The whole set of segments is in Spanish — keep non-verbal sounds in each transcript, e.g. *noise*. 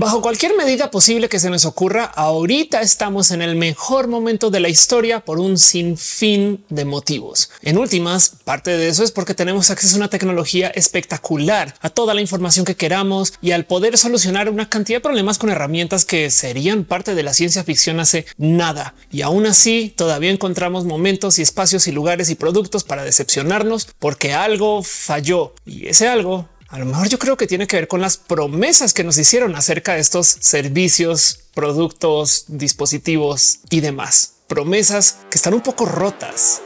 Bajo cualquier medida posible que se nos ocurra, ahorita estamos en el mejor momento de la historia por un sinfín de motivos. En últimas, parte de eso es porque tenemos acceso a una tecnología espectacular, a toda la información que queramos y al poder solucionar una cantidad de problemas con herramientas que serían parte de la ciencia ficción hace nada. Y aún así, todavía encontramos momentos y espacios y lugares y productos para decepcionarnos porque algo falló. Y ese algo a lo mejor yo creo que tiene que ver con las promesas que nos hicieron acerca de estos servicios, productos, dispositivos y demás. Promesas que están un poco rotas.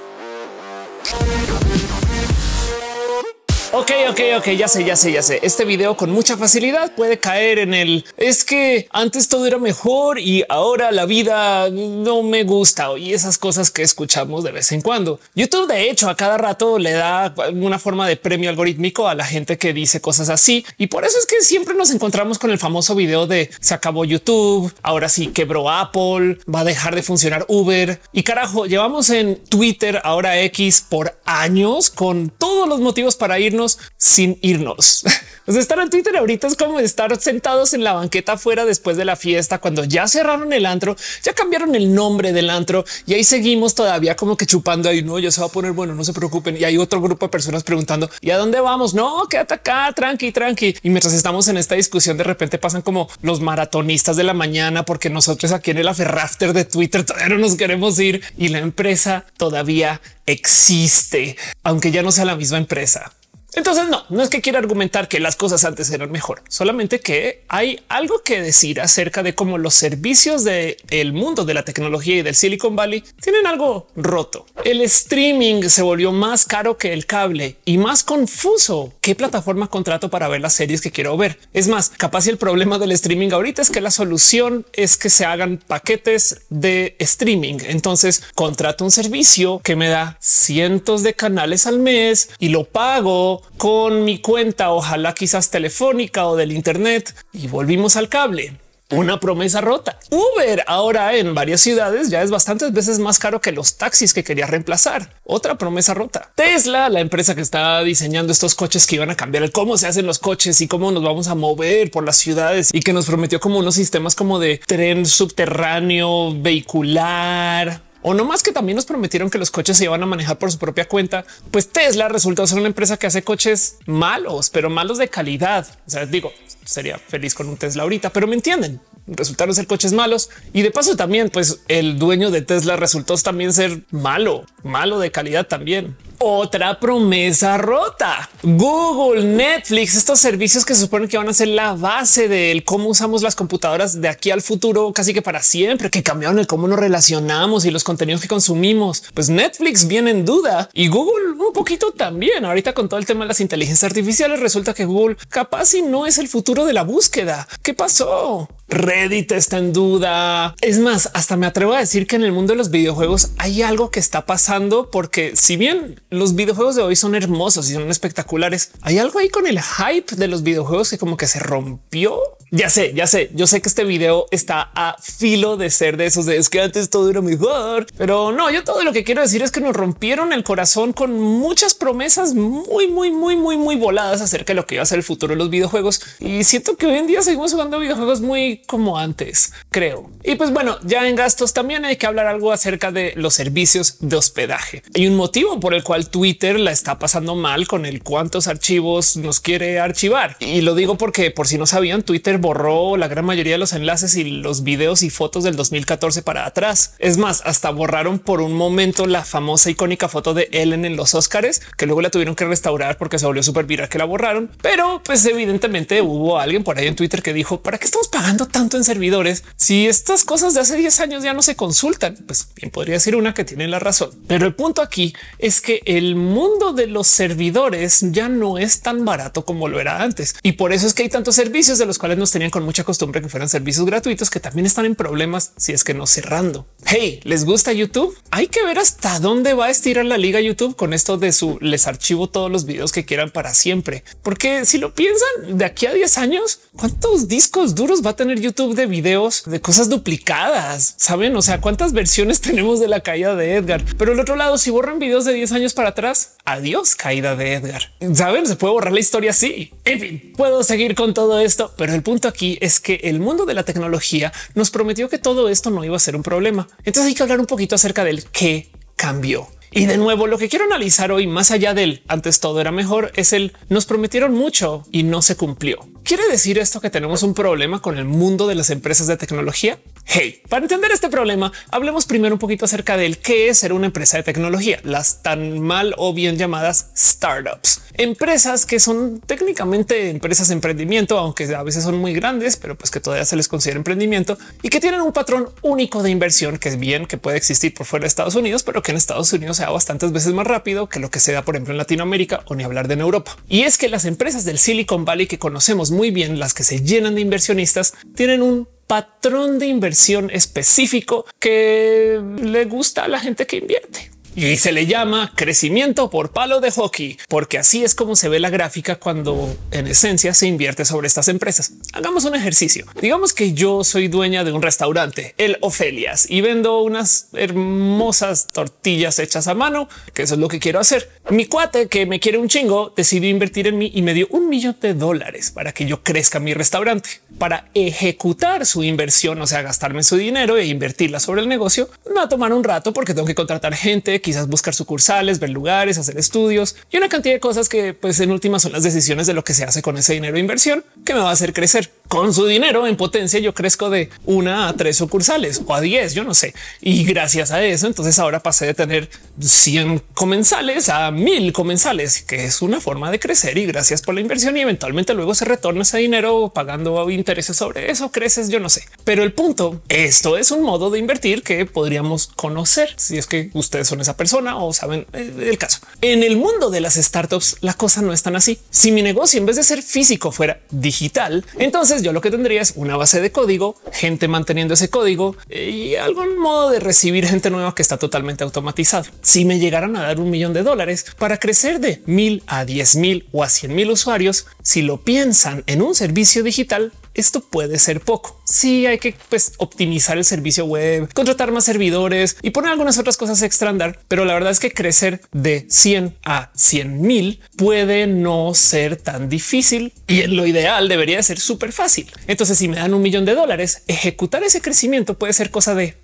Ok, ok, ok, ya sé, ya sé, ya sé. Este video con mucha facilidad puede caer en el es que antes todo era mejor y ahora la vida no me gusta y esas cosas que escuchamos de vez en cuando. YouTube, de hecho, a cada rato le da una forma de premio algorítmico a la gente que dice cosas así y por eso es que siempre nos encontramos con el famoso video de se acabó YouTube, ahora sí quebró Apple, va a dejar de funcionar Uber y carajo, llevamos en Twitter ahora X por años con todos los motivos para irnos sin irnos. *laughs* O estar en Twitter ahorita es como estar sentados en la banqueta afuera después de la fiesta, cuando ya cerraron el antro, ya cambiaron el nombre del antro y ahí seguimos todavía como que chupando ahí. No, ya se va a poner bueno, no se preocupen. Y hay otro grupo de personas preguntando y a dónde vamos? No, quédate acá, tranqui, tranqui. Y mientras estamos en esta discusión, de repente pasan como los maratonistas de la mañana, porque nosotros aquí en el aferrafter de Twitter todavía no nos queremos ir y la empresa todavía existe, aunque ya no sea la misma empresa. Entonces, no, no es que quiera argumentar que las cosas antes eran mejor, solamente que hay algo que decir acerca de cómo los servicios del el mundo de la tecnología y del Silicon Valley tienen algo roto. El streaming se volvió más caro que el cable y más confuso. ¿Qué plataforma contrato para ver las series que quiero ver? Es más, capaz y el problema del streaming ahorita es que la solución es que se hagan paquetes de streaming. Entonces, contrato un servicio que me da cientos de canales al mes y lo pago con mi cuenta, ojalá quizás telefónica o del Internet, y volvimos al cable una promesa rota. Uber ahora en varias ciudades ya es bastantes veces más caro que los taxis que quería reemplazar. Otra promesa rota. Tesla, la empresa que está diseñando estos coches que iban a cambiar el cómo se hacen los coches y cómo nos vamos a mover por las ciudades y que nos prometió como unos sistemas como de tren subterráneo vehicular o no más que también nos prometieron que los coches se iban a manejar por su propia cuenta, pues Tesla resultó ser una empresa que hace coches malos, pero malos de calidad. O sea, digo, sería feliz con un Tesla ahorita, pero me entienden. Resultaron ser coches malos y de paso también, pues el dueño de Tesla resultó también ser malo, malo de calidad también otra promesa rota. Google, Netflix, estos servicios que se suponen que van a ser la base del cómo usamos las computadoras de aquí al futuro, casi que para siempre, que cambiaron el cómo nos relacionamos y los contenidos que consumimos. Pues Netflix viene en duda y Google un poquito también. Ahorita con todo el tema de las inteligencias artificiales, resulta que Google capaz y no es el futuro de la búsqueda. ¿Qué pasó? Reddit está en duda. Es más, hasta me atrevo a decir que en el mundo de los videojuegos hay algo que está pasando porque si bien los videojuegos de hoy son hermosos y son espectaculares. Hay algo ahí con el hype de los videojuegos que como que se rompió ya sé, ya sé, yo sé que este video está a filo de ser de esos de es que antes todo era mejor, pero no, yo todo lo que quiero decir es que nos rompieron el corazón con muchas promesas muy, muy, muy, muy, muy voladas acerca de lo que iba a ser el futuro de los videojuegos. Y siento que hoy en día seguimos jugando videojuegos muy como antes, creo. Y pues bueno, ya en gastos también hay que hablar algo acerca de los servicios de hospedaje. Hay un motivo por el cual Twitter la está pasando mal con el cuántos archivos nos quiere archivar. Y lo digo porque por si no sabían, Twitter borró la gran mayoría de los enlaces y los videos y fotos del 2014 para atrás. Es más, hasta borraron por un momento la famosa icónica foto de Ellen en los Oscars, que luego la tuvieron que restaurar porque se volvió súper viral que la borraron. Pero pues evidentemente hubo alguien por ahí en Twitter que dijo, ¿para qué estamos pagando tanto en servidores? Si estas cosas de hace 10 años ya no se consultan, pues bien podría decir una que tiene la razón. Pero el punto aquí es que el mundo de los servidores ya no es tan barato como lo era antes. Y por eso es que hay tantos servicios de los cuales nos tenían con mucha costumbre que fueran servicios gratuitos que también están en problemas si es que no cerrando. Hey, ¿les gusta YouTube? Hay que ver hasta dónde va a estirar la liga YouTube con esto de su les archivo todos los videos que quieran para siempre. Porque si lo piensan de aquí a 10 años, ¿cuántos discos duros va a tener YouTube de videos de cosas duplicadas? Saben, o sea, cuántas versiones *laughs* tenemos de la caída de Edgar. Pero el otro lado, si borran videos de 10 años para atrás, adiós caída de Edgar. Saben, se puede borrar la historia así. En fin, puedo seguir con todo esto, pero el punto aquí es que el mundo de la tecnología nos prometió que todo esto no iba a ser un problema entonces hay que hablar un poquito acerca del qué cambió. Y de nuevo, lo que quiero analizar hoy, más allá del antes todo era mejor, es el nos prometieron mucho y no se cumplió. ¿Quiere decir esto que tenemos un problema con el mundo de las empresas de tecnología? Hey, para entender este problema, hablemos primero un poquito acerca del qué es ser una empresa de tecnología, las tan mal o bien llamadas startups, empresas que son técnicamente empresas de emprendimiento, aunque a veces son muy grandes, pero pues que todavía se les considera emprendimiento y que tienen un patrón único de inversión que es bien que puede existir por fuera de Estados Unidos, pero que en Estados Unidos sea bastantes veces más rápido que lo que se da, por ejemplo, en Latinoamérica o ni hablar de en Europa. Y es que las empresas del Silicon Valley que conocemos muy bien, las que se llenan de inversionistas, tienen un patrón de inversión específico que le gusta a la gente que invierte. Y se le llama crecimiento por palo de hockey, porque así es como se ve la gráfica cuando en esencia se invierte sobre estas empresas. Hagamos un ejercicio. Digamos que yo soy dueña de un restaurante, el Ofelias, y vendo unas hermosas tortillas hechas a mano, que eso es lo que quiero hacer. Mi cuate que me quiere un chingo decidió invertir en mí y me dio un millón de dólares para que yo crezca mi restaurante. Para ejecutar su inversión, o sea, gastarme su dinero e invertirla sobre el negocio, me va a tomar un rato porque tengo que contratar gente, quizás buscar sucursales, ver lugares, hacer estudios y una cantidad de cosas que pues en última son las decisiones de lo que se hace con ese dinero de inversión que me va a hacer crecer con su dinero en potencia yo crezco de una a tres sucursales o a diez, yo no sé. Y gracias a eso, entonces ahora pasé de tener 100 comensales a mil comensales, que es una forma de crecer y gracias por la inversión y eventualmente luego se retorna ese dinero pagando intereses sobre eso, creces, yo no sé. Pero el punto, esto es un modo de invertir que podríamos conocer si es que ustedes son esa persona o saben eh, el caso. En el mundo de las startups la cosa no es tan así. Si mi negocio en vez de ser físico fuera digital, entonces yo lo que tendría es una base de código, gente manteniendo ese código y algún modo de recibir gente nueva que está totalmente automatizado. Si me llegaran a dar un millón de dólares para crecer de mil a diez mil o a cien mil usuarios, si lo piensan en un servicio digital, esto puede ser poco. Sí, hay que pues, optimizar el servicio web, contratar más servidores y poner algunas otras cosas andar pero la verdad es que crecer de 100 a 100 mil puede no ser tan difícil y en lo ideal debería ser súper fácil. Entonces, si me dan un millón de dólares, ejecutar ese crecimiento puede ser cosa de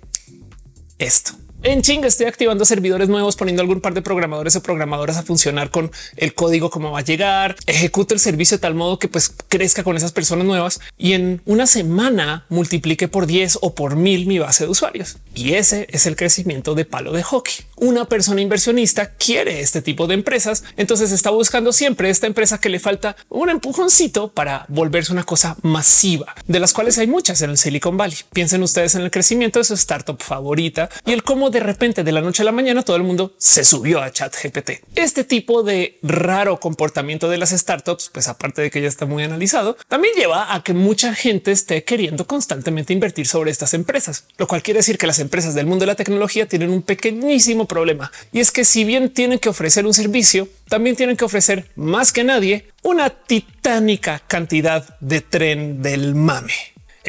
esto. En chinga estoy activando servidores nuevos, poniendo algún par de programadores o programadoras a funcionar con el código como va a llegar. Ejecuto el servicio de tal modo que pues crezca con esas personas nuevas y en una semana multiplique por 10 o por mil mi base de usuarios. Y ese es el crecimiento de palo de hockey. Una persona inversionista quiere este tipo de empresas, entonces está buscando siempre esta empresa que le falta un empujoncito para volverse una cosa masiva, de las cuales hay muchas en el Silicon Valley. Piensen ustedes en el crecimiento de su startup favorita y el cómo de repente de la noche a la mañana todo el mundo se subió a chat GPT. Este tipo de raro comportamiento de las startups, pues aparte de que ya está muy analizado, también lleva a que mucha gente esté queriendo constantemente invertir sobre estas empresas, lo cual quiere decir que las empresas del mundo de la tecnología tienen un pequeñísimo problema y es que si bien tienen que ofrecer un servicio, también tienen que ofrecer más que nadie una titánica cantidad de tren del mame.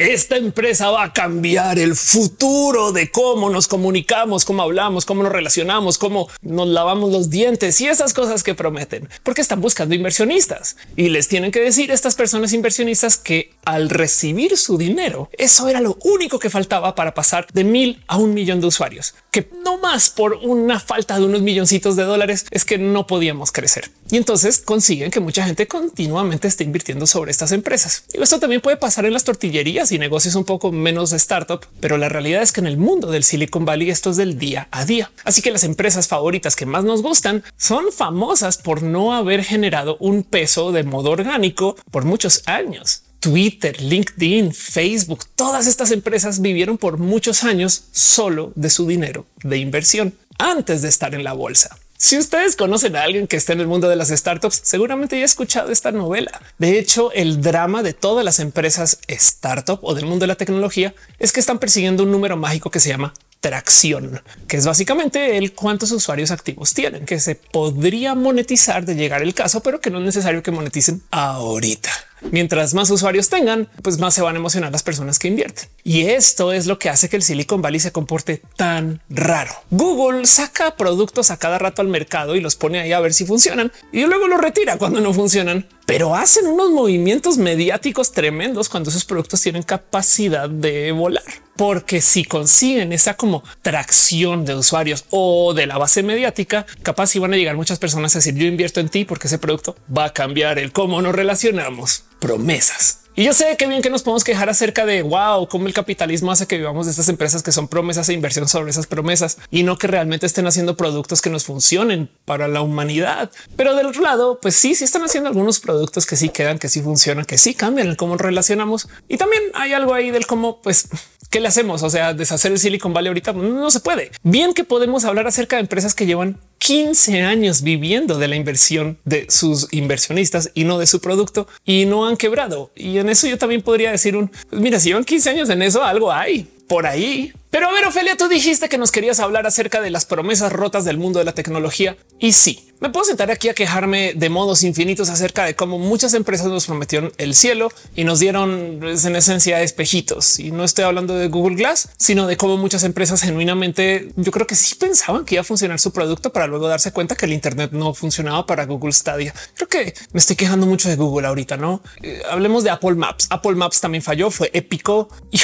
Esta empresa va a cambiar el futuro de cómo nos comunicamos, cómo hablamos, cómo nos relacionamos, cómo nos lavamos los dientes y esas cosas que prometen, porque están buscando inversionistas y les tienen que decir a estas personas inversionistas que al recibir su dinero, eso era lo único que faltaba para pasar de mil a un millón de usuarios, que no más por una falta de unos milloncitos de dólares es que no podíamos crecer. Y entonces consiguen que mucha gente continuamente esté invirtiendo sobre estas empresas. Y esto también puede pasar en las tortillerías y negocios un poco menos de startup, pero la realidad es que en el mundo del Silicon Valley esto es del día a día. Así que las empresas favoritas que más nos gustan son famosas por no haber generado un peso de modo orgánico por muchos años. Twitter, LinkedIn, Facebook, todas estas empresas vivieron por muchos años solo de su dinero de inversión antes de estar en la bolsa. Si ustedes conocen a alguien que esté en el mundo de las startups, seguramente ya ha escuchado esta novela. De hecho, el drama de todas las empresas startup o del mundo de la tecnología es que están persiguiendo un número mágico que se llama tracción, que es básicamente el cuántos usuarios activos tienen, que se podría monetizar de llegar el caso, pero que no es necesario que moneticen ahorita. Mientras más usuarios tengan, pues más se van a emocionar las personas que invierten. Y esto es lo que hace que el Silicon Valley se comporte tan raro. Google saca productos a cada rato al mercado y los pone ahí a ver si funcionan y luego los retira cuando no funcionan, pero hacen unos movimientos mediáticos tremendos cuando esos productos tienen capacidad de volar porque si consiguen esa como tracción de usuarios o de la base mediática, capaz si van a llegar muchas personas a decir yo invierto en ti porque ese producto va a cambiar el cómo nos relacionamos promesas. Y yo sé que bien que nos podemos quejar acerca de wow, cómo el capitalismo hace que vivamos de estas empresas que son promesas e inversión sobre esas promesas y no que realmente estén haciendo productos que nos funcionen para la humanidad. Pero del otro lado, pues sí, sí están haciendo algunos productos que sí quedan, que sí funcionan, que sí cambian el cómo relacionamos. Y también hay algo ahí del cómo, pues, ¿qué le hacemos? O sea, deshacer el Silicon Valley ahorita pues, no se puede. Bien que podemos hablar acerca de empresas que llevan 15 años viviendo de la inversión de sus inversionistas y no de su producto y no han quebrado. Y en eso yo también podría decir un, mira, si llevan 15 años en eso, algo hay por ahí. Pero a ver, Ofelia, tú dijiste que nos querías hablar acerca de las promesas rotas del mundo de la tecnología. Y sí, me puedo sentar aquí a quejarme de modos infinitos acerca de cómo muchas empresas nos prometieron el cielo y nos dieron pues, en esencia espejitos. Y no estoy hablando de Google Glass, sino de cómo muchas empresas genuinamente yo creo que sí pensaban que iba a funcionar su producto para luego darse cuenta que el Internet no funcionaba para Google Stadia. Creo que me estoy quejando mucho de Google ahorita, no eh, hablemos de Apple Maps. Apple Maps también falló, fue épico. y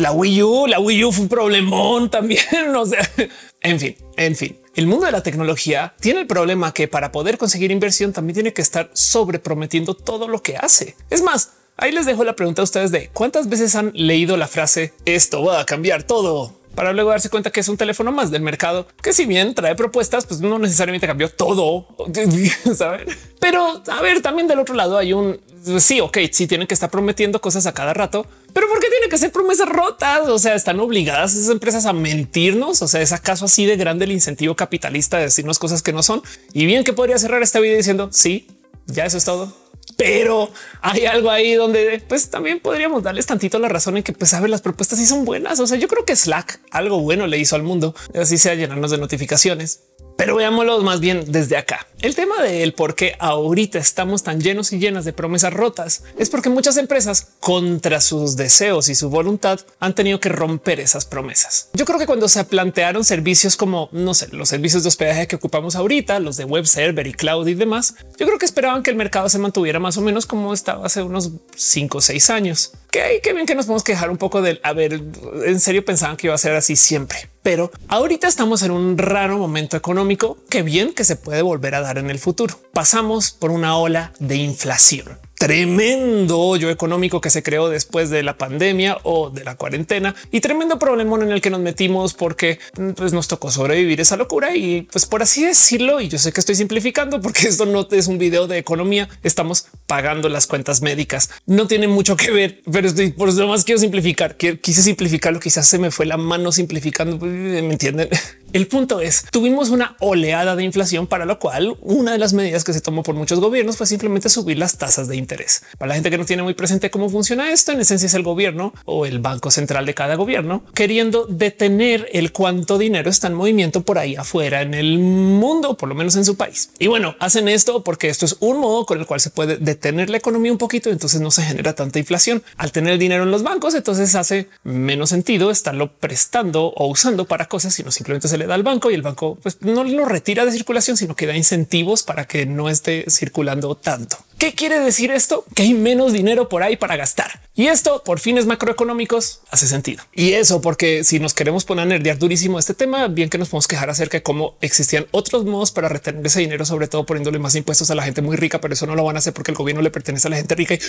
la Wii U, la Wii U fue un problemón también. *laughs* O sea, en fin, en fin. El mundo de la tecnología tiene el problema que para poder conseguir inversión también tiene que estar sobreprometiendo todo lo que hace. Es más, ahí les dejo la pregunta a ustedes de cuántas veces han leído la frase esto va a cambiar todo para luego darse cuenta que es un teléfono más del mercado que si bien trae propuestas, pues no necesariamente cambió todo. *laughs* Pero a ver, también del otro lado hay un sí, ok, sí tienen que estar prometiendo cosas a cada rato, pero ¿por qué tiene que ser promesas rotas? O sea, ¿están obligadas esas empresas a mentirnos? O sea, ¿es acaso así de grande el incentivo capitalista de decirnos cosas que no son? Y bien que podría cerrar este video diciendo, sí, ya eso es todo. Pero hay algo ahí donde pues también podríamos darles tantito la razón en que pues saben las propuestas y son buenas. O sea, yo creo que Slack algo bueno le hizo al mundo, así sea llenarnos de notificaciones. Pero veámoslo más bien desde acá. El tema del por qué ahorita estamos tan llenos y llenas de promesas rotas es porque muchas empresas, contra sus deseos y su voluntad, han tenido que romper esas promesas. Yo creo que cuando se plantearon servicios como, no sé, los servicios de hospedaje que ocupamos ahorita, los de web server y cloud y demás, yo creo que esperaban que el mercado se mantuviera más o menos como estaba hace unos cinco o seis años que qué bien que nos podemos quejar un poco del haber en serio pensaban que iba a ser así siempre. Pero ahorita estamos en un raro momento económico que bien que se puede volver a dar en el futuro. Pasamos por una ola de inflación tremendo hoyo económico que se creó después de la pandemia o de la cuarentena y tremendo problemón en el que nos metimos porque pues, nos tocó sobrevivir esa locura y pues por así decirlo, y yo sé que estoy simplificando porque esto no es un video de economía, estamos pagando las cuentas médicas. No tiene mucho que ver, pero estoy por lo más quiero simplificar. Quise simplificarlo, quizás se me fue la mano simplificando, pues, ¿me entienden? *laughs* El punto es, tuvimos una oleada de inflación, para lo cual una de las medidas que se tomó por muchos gobiernos fue simplemente subir las tasas de interés. Para la gente que no tiene muy presente cómo funciona esto, en esencia es el gobierno o el banco central de cada gobierno queriendo detener el cuánto dinero está en movimiento por ahí afuera en el mundo, por lo menos en su país. Y bueno, hacen esto porque esto es un modo con el cual se puede detener la economía un poquito, entonces no se genera tanta inflación. Al tener el dinero en los bancos, entonces hace menos sentido estarlo prestando o usando para cosas, sino simplemente se le da al banco y el banco pues, no lo retira de circulación, sino que da incentivos para que no esté circulando tanto. ¿Qué quiere decir esto? Que hay menos dinero por ahí para gastar. Y esto, por fines macroeconómicos, hace sentido. Y eso porque si nos queremos poner a nerdear durísimo este tema, bien que nos podemos quejar acerca de cómo existían otros modos para retener ese dinero, sobre todo poniéndole más impuestos a la gente muy rica, pero eso no lo van a hacer porque el gobierno le pertenece a la gente rica y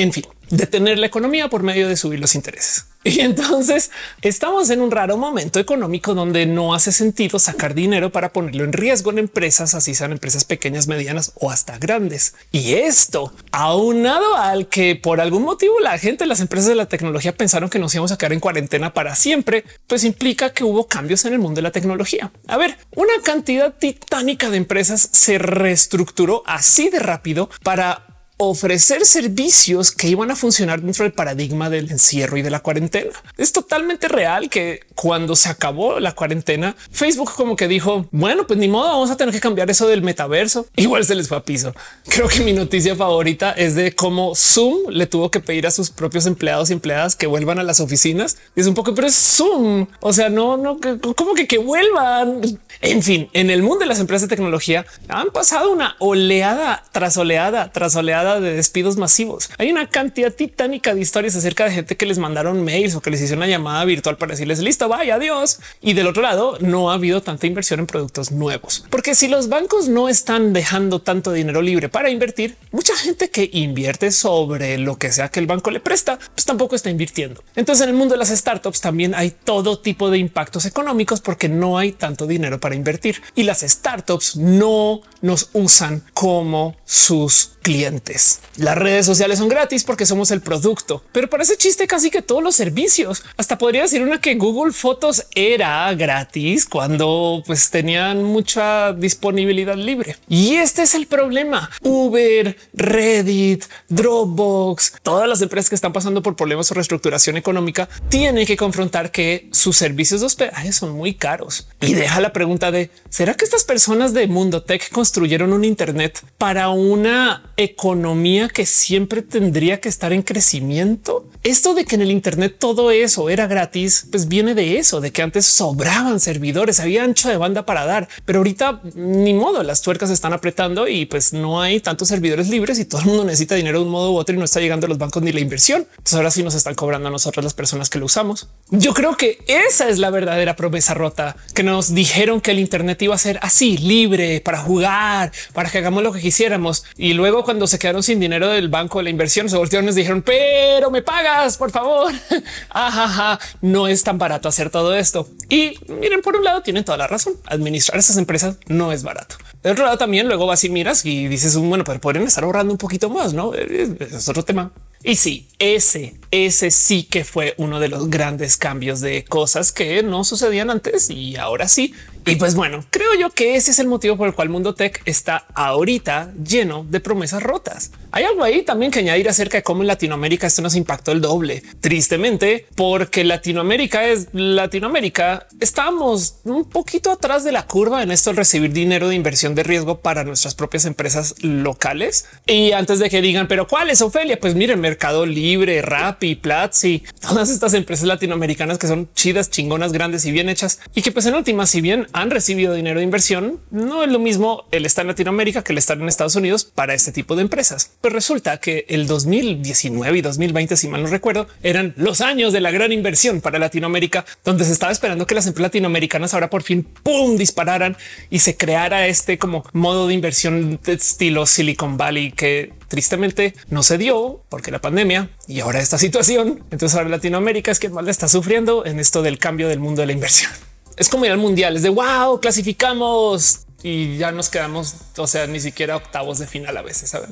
en fin, detener la economía por medio de subir los intereses. *laughs* Y entonces estamos en un raro momento económico donde no hace sentido sacar dinero para ponerlo en riesgo en empresas, así sean empresas pequeñas, medianas o hasta grandes. Y esto aunado al que por algún motivo la gente, las empresas de la tecnología pensaron que nos íbamos a quedar en cuarentena para siempre, pues implica que hubo cambios en el mundo de la tecnología. A ver, una cantidad titánica de empresas se reestructuró así de rápido para ofrecer servicios que iban a funcionar dentro del paradigma del encierro y de la cuarentena. Es totalmente real que cuando se acabó la cuarentena, Facebook como que dijo, bueno, pues ni modo, vamos a tener que cambiar eso del metaverso. *laughs* Igual se les fue a piso. Creo que mi noticia favorita es de cómo Zoom le tuvo que pedir a sus propios empleados y empleadas que vuelvan a las oficinas. es un poco, pero es Zoom. O sea, no, no, como que que vuelvan. En fin, en el mundo de las empresas de tecnología han pasado una oleada tras oleada tras oleada de despidos masivos. Hay una cantidad titánica de historias acerca de gente que les mandaron mails o que les hicieron una llamada virtual para decirles listo, vaya, adiós. Y del otro lado, no ha habido tanta inversión en productos nuevos, porque si los bancos no están dejando tanto dinero libre para invertir, mucha gente que invierte sobre lo que sea que el banco le presta, pues tampoco está invirtiendo. Entonces, en el mundo de las startups también hay todo tipo de impactos económicos porque no hay tanto dinero para invertir y las startups no nos usan como sus clientes. Las redes sociales son gratis porque somos el producto, pero ese chiste casi que todos los servicios. Hasta podría decir una que Google Fotos era gratis cuando pues tenían mucha disponibilidad libre. Y este es el problema. Uber, Reddit, Dropbox, todas las empresas que están pasando por problemas o reestructuración económica tienen que confrontar que sus servicios de hospedaje son muy caros. Y deja la pregunta de ¿será que estas personas de Mundo Tech construyeron un Internet para una economía que siempre tendría que estar en crecimiento. Esto de que en el Internet todo eso era gratis, pues viene de eso, de que antes sobraban servidores, había ancho de banda para dar, pero ahorita ni modo, las tuercas están apretando y pues no hay tantos servidores libres y todo el mundo necesita dinero de un modo u otro y no está llegando a los bancos ni la inversión. Entonces ahora sí nos están cobrando a nosotros las personas que lo usamos. Yo creo que esa es la verdadera promesa rota que nos dijeron que el Internet iba a ser así libre para jugar, para que hagamos lo que quisiéramos. Y luego cuando se quedaron sin dinero del banco, de la inversión, se voltearon nos dijeron, pero me pagas, por favor. *laughs* Ajaja, no es tan barato hacer todo esto. Y miren, por un lado tienen toda la razón. Administrar esas empresas no es barato. De otro lado también luego vas y miras y dices, bueno, pero podrían estar ahorrando un poquito más, ¿no? Eh, eh, es otro tema. Y sí, ese, ese sí que fue uno de los grandes cambios de cosas que no sucedían antes y ahora sí. Y pues bueno, creo yo que ese es el motivo por el cual Mundo Tech está ahorita lleno de promesas rotas. Hay algo ahí también que añadir acerca de cómo en Latinoamérica esto nos impactó el doble. Tristemente, porque Latinoamérica es Latinoamérica, estamos un poquito atrás de la curva en esto al recibir dinero de inversión de riesgo para nuestras propias empresas locales. Y antes de que digan, pero cuál es Ofelia? Pues miren, Mercado Libre, Rappi, Platzi, todas estas empresas latinoamericanas que son chidas, chingonas, grandes y bien hechas y que pues en última, si bien han recibido dinero de inversión, no es lo mismo el estar en Latinoamérica que el estar en Estados Unidos para este tipo de empresas. Pero resulta que el 2019 y 2020, si mal no recuerdo, eran los años de la gran inversión para Latinoamérica, donde se estaba esperando que las empresas latinoamericanas ahora por fin pum dispararan y se creara este como modo de inversión de estilo Silicon Valley que tristemente no se dio porque la pandemia y ahora esta situación. Entonces ahora Latinoamérica es quien más está sufriendo en esto del cambio del mundo de la inversión es como ir al mundial, es de wow, clasificamos y ya nos quedamos, o sea, ni siquiera octavos de final a veces. ¿sabes?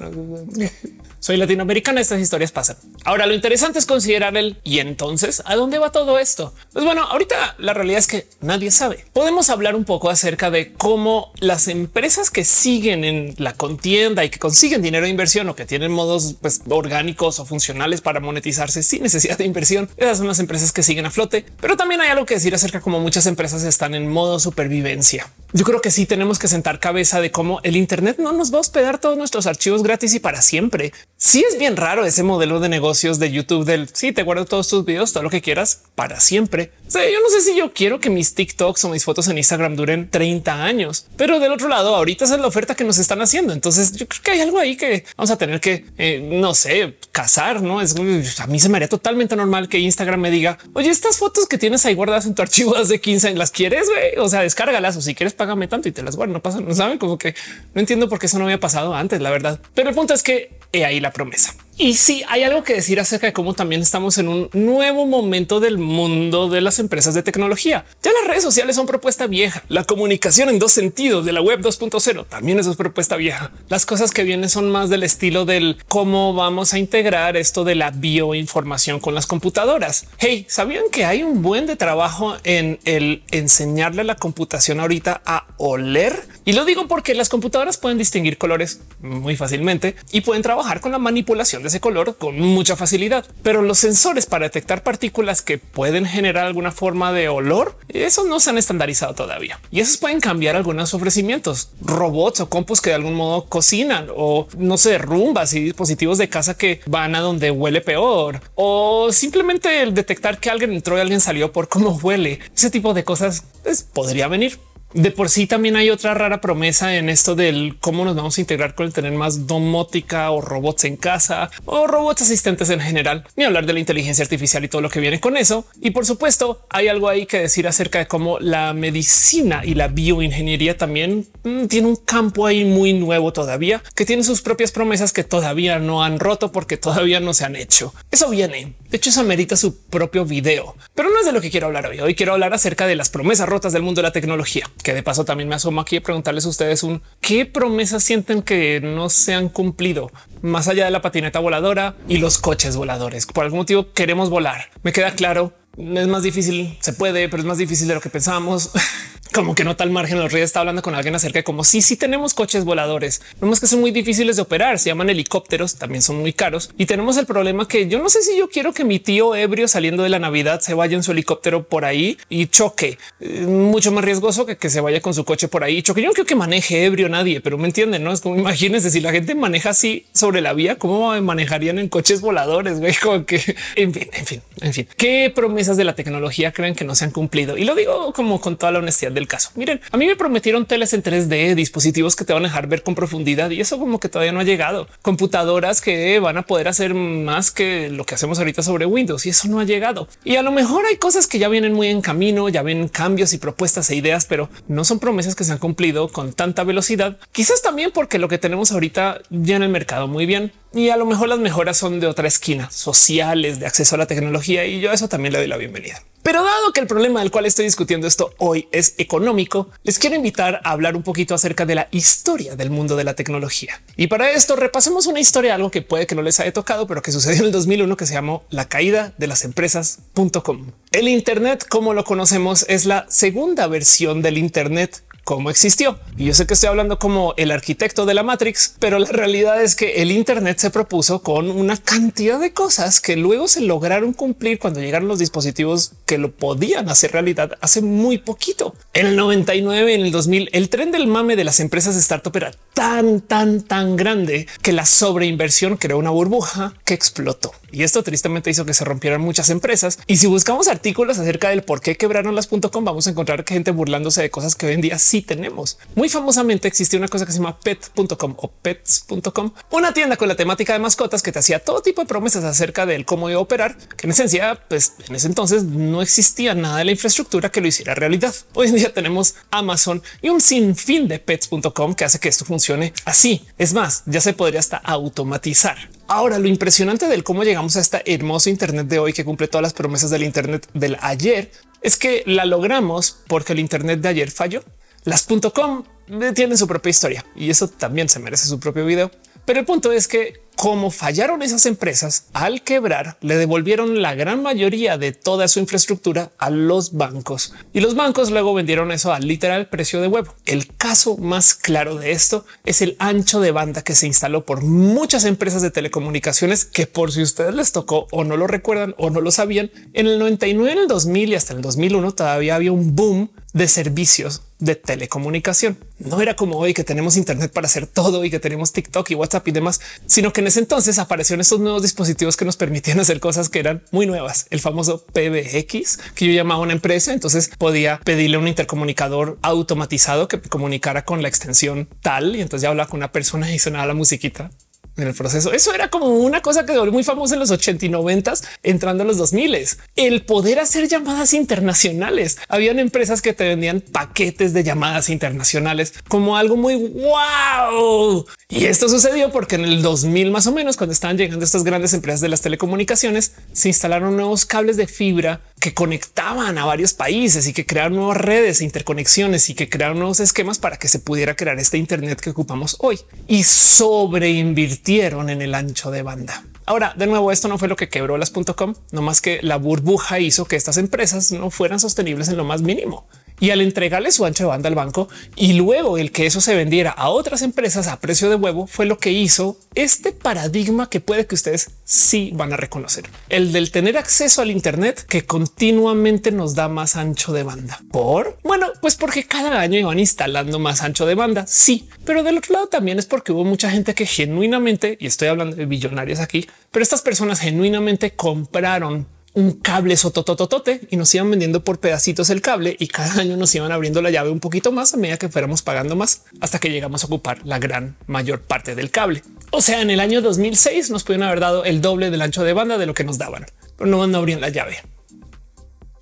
*laughs* Soy latinoamericana, estas historias pasan. Ahora lo interesante es considerar el y entonces a dónde va todo esto. Pues bueno, ahorita la realidad es que nadie sabe. Podemos hablar un poco acerca de cómo las empresas que siguen en la contienda y que consiguen dinero de inversión o que tienen modos pues, orgánicos o funcionales para monetizarse sin necesidad de inversión, esas son las empresas que siguen a flote. Pero también hay algo que decir acerca cómo muchas empresas están en modo supervivencia. Yo creo que sí tenemos que sentar cabeza de cómo el Internet no nos va a hospedar todos nuestros archivos gratis y para siempre. Si es bien raro ese modelo de negocios de YouTube del sí, te guardo todos tus videos, todo lo que quieras para siempre, yo no sé si yo quiero que mis TikToks o mis fotos en Instagram duren 30 años, pero del otro lado, ahorita es la oferta que nos están haciendo. Entonces, yo creo que hay algo ahí que vamos a tener que, eh, no sé, casar. No es a mí se me haría totalmente normal que Instagram me diga, oye, estas fotos que tienes ahí guardadas en tu archivo de 15 las quieres, o sea, descárgalas o si quieres, págame tanto y te las guardo. No pasa, no saben como que no entiendo por qué eso no había pasado antes, la verdad. Pero el punto es que he ahí la promesa. Y sí, hay algo que decir acerca de cómo también estamos en un nuevo momento del mundo de las empresas de tecnología. Ya las redes sociales son propuesta vieja. La comunicación en dos sentidos de la web 2.0 también es propuesta vieja. Las cosas que vienen son más del estilo del cómo vamos a integrar esto de la bioinformación con las computadoras. Hey, ¿sabían que hay un buen de trabajo en el enseñarle a la computación ahorita a oler? Y lo digo porque las computadoras pueden distinguir colores muy fácilmente y pueden trabajar con la manipulación ese color con mucha facilidad, pero los sensores para detectar partículas que pueden generar alguna forma de olor, eso no se han estandarizado todavía y esos pueden cambiar algunos ofrecimientos, robots o compus que de algún modo cocinan o no sé, rumbas y dispositivos de casa que van a donde huele peor o simplemente el detectar que alguien entró y alguien salió por cómo huele. Ese tipo de cosas pues, podría venir de por sí también hay otra rara promesa en esto del cómo nos vamos a integrar con el tener más domótica o robots en casa o robots asistentes en general, ni hablar de la inteligencia artificial y todo lo que viene con eso. Y por supuesto, hay algo ahí que decir acerca de cómo la medicina y la bioingeniería también mm, tiene un campo ahí muy nuevo todavía, que tiene sus propias promesas que todavía no han roto porque todavía no se han hecho. Eso viene. De hecho, eso amerita su propio video, pero no es de lo que quiero hablar hoy. Hoy quiero hablar acerca de las promesas rotas del mundo de la tecnología que de paso también me asomo aquí a preguntarles a ustedes un qué promesas sienten que no se han cumplido más allá de la patineta voladora y los coches voladores. Por algún motivo queremos volar. Me queda claro. Es más difícil, se puede, pero es más difícil de lo que pensamos. *laughs* como que no tal margen. Los Reyes está hablando con alguien acerca de cómo sí, sí tenemos coches voladores. Vemos que son muy difíciles de operar. Se llaman helicópteros, también son muy caros y tenemos el problema que yo no sé si yo quiero que mi tío ebrio saliendo de la Navidad se vaya en su helicóptero por ahí y choque. Eh, mucho más riesgoso que que se vaya con su coche por ahí. Choque. Yo creo que maneje ebrio nadie, pero me entienden. No es como imagínense si la gente maneja así sobre la vía, cómo manejarían en coches voladores. Güey? *laughs* Como que en fin, en fin, en fin, qué promesas de la tecnología creen que no se han cumplido. Y lo digo como con toda la honestidad del caso. Miren, a mí me prometieron teles en 3D, dispositivos que te van a dejar ver con profundidad y eso como que todavía no ha llegado. Computadoras que van a poder hacer más que lo que hacemos ahorita sobre Windows y eso no ha llegado. Y a lo mejor hay cosas que ya vienen muy en camino, ya ven cambios y propuestas e ideas, pero no son promesas que se han cumplido con tanta velocidad. Quizás también porque lo que tenemos ahorita ya en el mercado muy bien y a lo mejor las mejoras son de otra esquina, sociales, de acceso a la tecnología y yo a eso también le doy la bienvenida. Pero dado que el problema del cual estoy discutiendo esto hoy es económico, les quiero invitar a hablar un poquito acerca de la historia del mundo de la tecnología. Y para esto repasemos una historia, algo que puede que no les haya tocado, pero que sucedió en el 2001, que se llamó la caída de las empresas.com. El Internet, como lo conocemos, es la segunda versión del Internet cómo existió. Y yo sé que estoy hablando como el arquitecto de la Matrix, pero la realidad es que el Internet se propuso con una cantidad de cosas que luego se lograron cumplir cuando llegaron los dispositivos que lo podían hacer realidad hace muy poquito. En el 99, en el 2000, el tren del mame de las empresas de startup era tan, tan, tan grande que la sobreinversión creó una burbuja que explotó. Y esto tristemente hizo que se rompieran muchas empresas. Y si buscamos artículos acerca del por qué quebraron las .com, vamos a encontrar gente burlándose de cosas que hoy en si tenemos. Muy famosamente existía una cosa que se llama pet.com o pets.com, una tienda con la temática de mascotas que te hacía todo tipo de promesas acerca del cómo iba a operar, que en esencia, pues en ese entonces no existía nada de la infraestructura que lo hiciera realidad. Hoy en día tenemos Amazon y un sinfín de pets.com que hace que esto funcione así. Es más, ya se podría hasta automatizar. Ahora, lo impresionante del cómo llegamos a esta hermoso Internet de hoy que cumple todas las promesas del Internet del ayer es que la logramos porque el Internet de ayer falló. Las.com eh, tienen su propia historia y eso también se merece su propio video. Pero el punto es que como fallaron esas empresas, al quebrar le devolvieron la gran mayoría de toda su infraestructura a los bancos y los bancos luego vendieron eso al literal precio de huevo. El caso más claro de esto es el ancho de banda que se instaló por muchas empresas de telecomunicaciones que por si ustedes les tocó o no lo recuerdan o no lo sabían, en el 99, en el 2000 y hasta el 2001 todavía había un boom de servicios de telecomunicación. No era como hoy que tenemos Internet para hacer todo y que tenemos TikTok y WhatsApp y demás, sino que en ese entonces aparecieron estos nuevos dispositivos que nos permitían *laughs* hacer cosas que eran muy nuevas. El famoso PBX que yo llamaba una empresa. Entonces podía pedirle un intercomunicador automatizado que comunicara con la extensión tal. Y entonces ya hablaba con una persona y sonaba la musiquita en el proceso. Eso era como una cosa que volvió muy famosa en los 80 y 90 entrando a los 2000 el poder hacer llamadas internacionales. Habían empresas que te vendían paquetes de llamadas internacionales como algo muy wow. Y esto sucedió porque en el 2000 más o menos, cuando estaban llegando estas grandes empresas de las telecomunicaciones, se instalaron nuevos cables de fibra que conectaban a varios países y que crearon nuevas redes e interconexiones y que crearon nuevos esquemas para que se pudiera crear este Internet que ocupamos hoy y sobreinvirtieron en el ancho de banda. Ahora, de nuevo, esto no fue lo que quebró las.com, no más que la burbuja hizo que estas empresas no fueran sostenibles en lo más mínimo y al entregarle su ancho de banda al banco y luego el que eso se vendiera a otras empresas a precio de huevo fue lo que hizo este paradigma que puede que ustedes sí van a reconocer. El del tener acceso al Internet que continuamente nos da más ancho de banda. ¿Por? Bueno, pues porque cada año iban instalando más ancho de banda, sí. Pero del otro lado también es porque hubo mucha gente que genuinamente, y estoy hablando de billonarios aquí, pero estas personas genuinamente compraron un cable sotototote y nos iban vendiendo por pedacitos el cable y cada año nos iban abriendo la llave un poquito más a medida que fuéramos pagando más hasta que llegamos a ocupar la gran mayor parte del cable. O sea, en el año 2006 nos pudieron haber dado el doble del ancho de banda de lo que nos daban, pero no, a abrían la llave.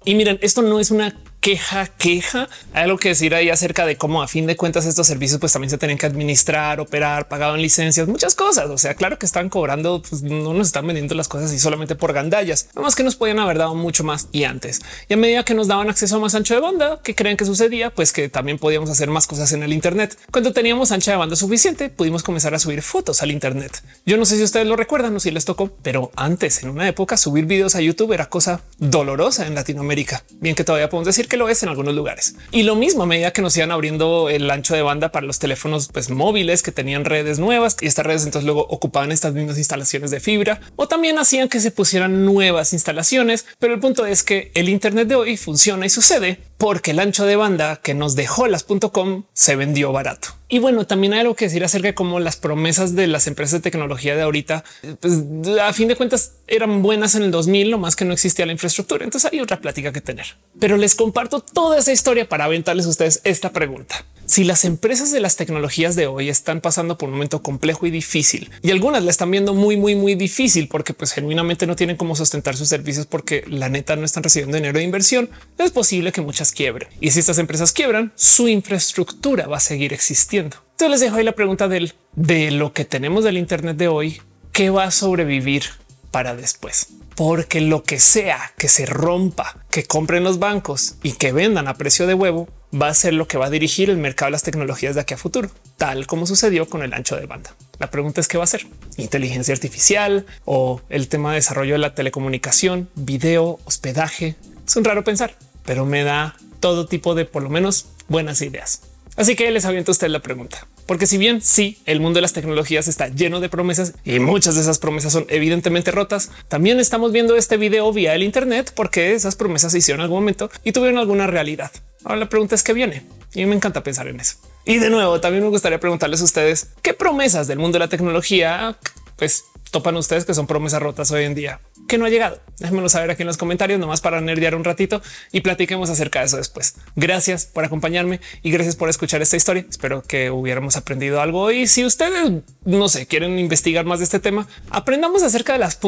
Y miren, esto no es una queja, queja. Hay algo que decir ahí acerca de cómo a fin de cuentas estos servicios pues también se tienen que administrar, operar, pagado licencias, muchas cosas. O sea, claro que están cobrando, pues, no nos están vendiendo las cosas y solamente por gandallas. Nada más que nos podían haber dado mucho más y antes. Y a medida que nos daban acceso a más ancho de banda, que creen que sucedía, pues que también podíamos hacer más cosas en el Internet. Cuando teníamos ancha de banda suficiente, pudimos comenzar a subir fotos al Internet. Yo no sé si ustedes lo recuerdan o si les tocó, pero antes, en una época, subir videos a YouTube era cosa dolorosa en Latinoamérica. Bien que todavía podemos decir que lo es en algunos lugares. Y lo mismo a medida que nos iban abriendo el ancho de banda para los teléfonos pues, móviles que tenían redes nuevas y estas redes entonces luego ocupaban estas mismas instalaciones de fibra o también hacían que se pusieran nuevas instalaciones. Pero el punto es que el Internet de hoy funciona y sucede porque el ancho de banda que nos dejó las.com se vendió barato. Y bueno, también hay algo que decir acerca de cómo las promesas de las empresas de tecnología de ahorita, pues, a fin de cuentas eran buenas en el 2000, lo más que no existía la infraestructura. Entonces hay otra plática que tener, pero les comparto toda esa historia para aventarles a ustedes esta pregunta. Si las empresas de las tecnologías de hoy están pasando por un momento complejo y difícil y algunas la están viendo muy, muy, muy difícil porque pues genuinamente no tienen cómo sustentar sus servicios porque la neta no están recibiendo dinero de inversión, es posible que muchas quiebren. Y si estas empresas quiebran, su infraestructura va a seguir existiendo. Entonces les dejo ahí la pregunta del de lo que tenemos del Internet de hoy, ¿qué va a sobrevivir para después? Porque lo que sea que se rompa, que compren los bancos y que vendan a precio de huevo, va a ser lo que va a dirigir el mercado de las tecnologías de aquí a futuro, tal como sucedió con el ancho de banda. La pregunta es qué va a ser inteligencia artificial o el tema de desarrollo de la telecomunicación, video, hospedaje. Es un raro pensar, pero me da todo tipo de por lo menos buenas ideas. Así que les aviento a usted la pregunta. Porque si bien sí, el mundo de las tecnologías está lleno de promesas y muchas de esas promesas son evidentemente rotas, también estamos viendo este video vía el Internet porque esas promesas se hicieron en algún momento y tuvieron alguna realidad. Ahora la pregunta es qué viene y me encanta pensar en eso. Y de nuevo, también me gustaría preguntarles a ustedes qué promesas del mundo de la tecnología pues topan ustedes que son promesas rotas hoy en día que no ha llegado. Déjenmelo saber aquí en los comentarios, nomás para nerviar un ratito y platiquemos acerca de eso después. Gracias por acompañarme y gracias por escuchar esta historia. Espero que hubiéramos aprendido algo. Y si ustedes no sé, quieren investigar más de este tema, aprendamos acerca de las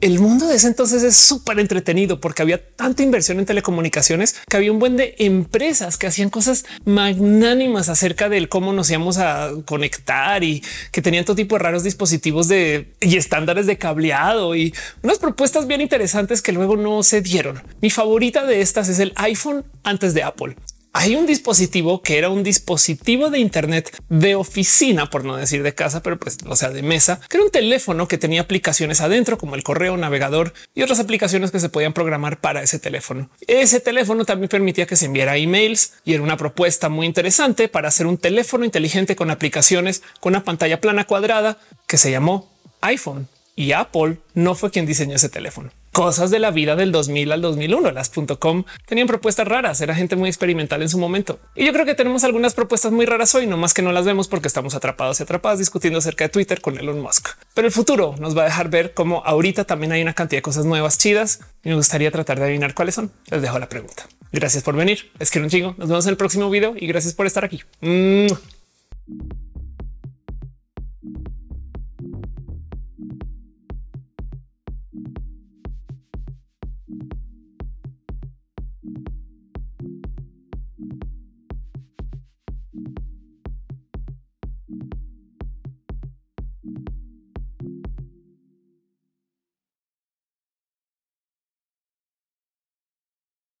El mundo de ese entonces es súper entretenido porque había tanta inversión en telecomunicaciones que había un buen de empresas que hacían cosas magnánimas acerca del cómo nos íbamos a conectar y que tenían todo tipo de raros dispositivos de y estándares de cableado y unas propuestas bien interesantes que luego no se dieron. Mi favorita de estas es el iPhone antes de Apple. Hay un dispositivo que era un dispositivo de Internet de oficina, por no decir de casa, pero pues o sea de mesa, que era un teléfono que tenía aplicaciones adentro como el correo, navegador y otras aplicaciones que se podían programar para ese teléfono. Ese teléfono también permitía que se enviara emails y era una propuesta muy interesante para hacer un teléfono inteligente con aplicaciones con una pantalla plana cuadrada que se llamó iPhone y Apple no fue quien diseñó ese teléfono. Cosas de la vida del 2000 al 2001. Las tenían propuestas raras, era gente muy experimental en su momento. Y yo creo que tenemos algunas propuestas muy raras hoy, no más que no las vemos porque estamos atrapados y atrapadas discutiendo acerca de Twitter con Elon Musk. Pero el futuro nos va a dejar ver cómo ahorita también hay una cantidad de cosas nuevas chidas y me gustaría tratar de adivinar cuáles son. Les dejo la pregunta. Gracias por venir. Es que un chingo. Nos vemos en el próximo video y gracias por estar aquí.